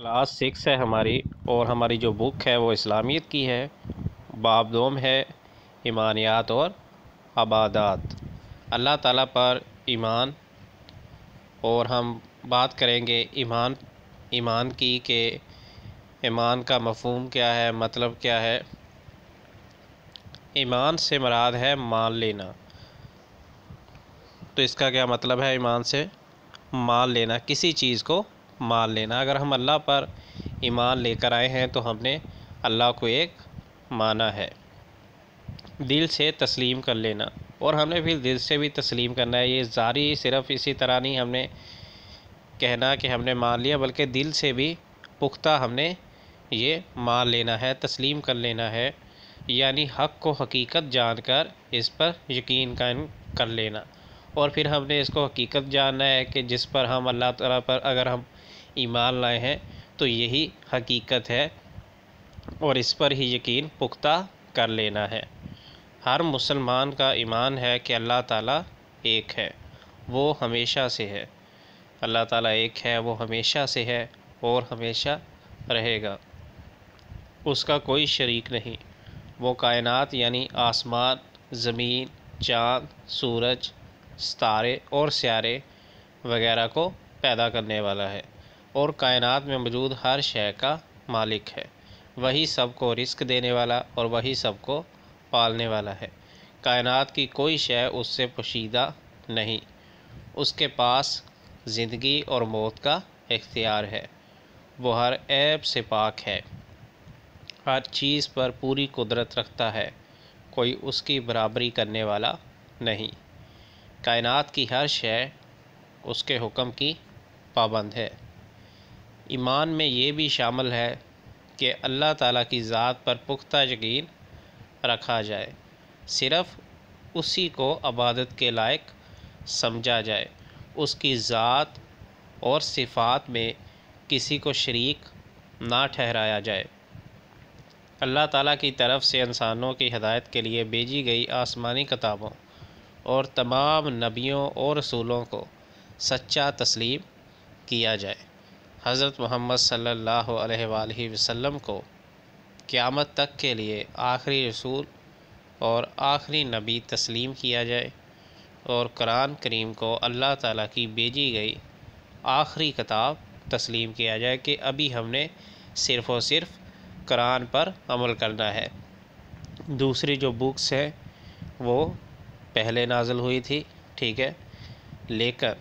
class six है हमारी और हमारी जो बुक है वो इस्लामियत की है दोम है ईमानियात और आबादात अल्लाह ताला पर ईमान और हम बात करेंगे ईमान ईमान की कि ईमान का मफहम क्या है मतलब क्या है ईमान से मराद है मान लेना तो इसका क्या मतलब है ईमान से मान लेना किसी चीज़ को मान लेना अगर हम अल्लाह पर ईमान लेकर आए हैं तो हमने अल्लाह को एक माना है दिल से तस्लीम कर लेना और हमने फिर दिल से भी तस्लीम करना है ये जारी सिर्फ इसी तरह नहीं हमने कहना कि हमने मान लिया बल्कि दिल से भी पुख्ता हमने ये मान लेना है तस्लीम कर लेना है यानी हक को हकीकत जानकर इस पर यकीन कायम कर लेना और फिर हमने इसको हकीकत जानना है कि जिस पर हम अल्लाह तला पर अगर हम ईमान लाए हैं तो यही हकीकत है और इस पर ही यकीन पुख्ता कर लेना है हर मुसलमान का ईमान है कि अल्लाह ताला एक है वो हमेशा से है अल्लाह ताला एक है वो हमेशा से है और हमेशा रहेगा उसका कोई शरीक नहीं वो कायनात यानी आसमान ज़मीन चाँद सूरज सितारे और स्यारे वगैरह को पैदा करने वाला है और कायनात में मौजूद हर शय का मालिक है वही सबको रिस्क देने वाला और वही सबको पालने वाला है कायनात की कोई शय उससे पोशीदा नहीं उसके पास ज़िंदगी और मौत का इख्तियार है वो हर ऐप से पाक है हर चीज़ पर पूरी कुदरत रखता है कोई उसकी बराबरी करने वाला नहीं कायनात की हर शय उसके हुक्म की पाबंद है ईमान में ये भी शामिल है कि अल्लाह ताला की ज़ात पर पुख्ता यकीन रखा जाए सिर्फ़ उसी को अबादत के लायक समझा जाए उसकी ज़ात और सिफात में किसी को शरीक ना ठहराया जाए अल्लाह ताला की तरफ से इंसानों की हदायत के लिए भेजी गई आसमानी किताबों और तमाम नबियों और रसूलों को सच्चा तस्लीम किया जाए हज़रत मोहम्मद सल्ला वसम को क़्यामत तक के लिए आखिरी रसूल और आखिरी नबी तस्लीम किया जाए और कुरान करीम को अल्लाह ताला की भेजी गई आखिरी किताब तस्लीम किया जाए कि अभी हमने सिर्फ़ और सिर्फ कुरान पर अमल करना है दूसरी जो बुक्स हैं वो पहले नाजल हुई थी ठीक है लेकर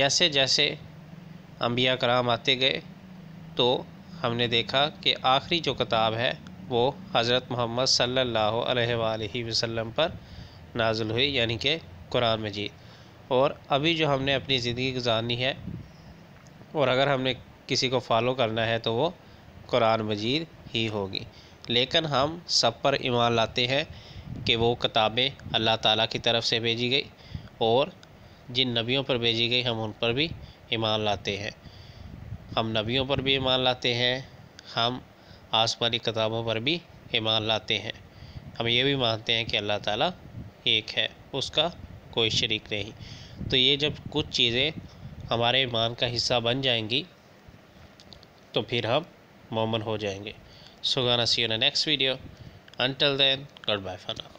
जैसे जैसे अम्बिया कराम आते गए तो हमने देखा कि आखिरी जो किताब है वो हज़रत मोहम्मद सल्लल्लाहु अलैहि वसल्लम पर नाजुल हुई यानी कि कुरान मजीद और अभी जो हमने अपनी ज़िंदगी गुजारनी है और अगर हमने किसी को फॉलो करना है तो वो कुरान मजीद ही होगी लेकिन हम सब पर ईमान लाते हैं कि वो किताबें अल्लाह ताला की तरफ से भेजी गई और जिन नबियों पर भेजी गई हम उन पर भी ईमान लाते हैं हम नबियों पर भी ईमान लाते हैं हम आसमानी किताबों पर भी ईमान लाते हैं हम ये भी मानते हैं कि अल्लाह ताला एक है उसका कोई शरीक नहीं तो ये जब कुछ चीज़ें हमारे ईमान का हिस्सा बन जाएंगी तो फिर हम मोमन हो जाएंगे so gonna see you next video until then good bye Fanaa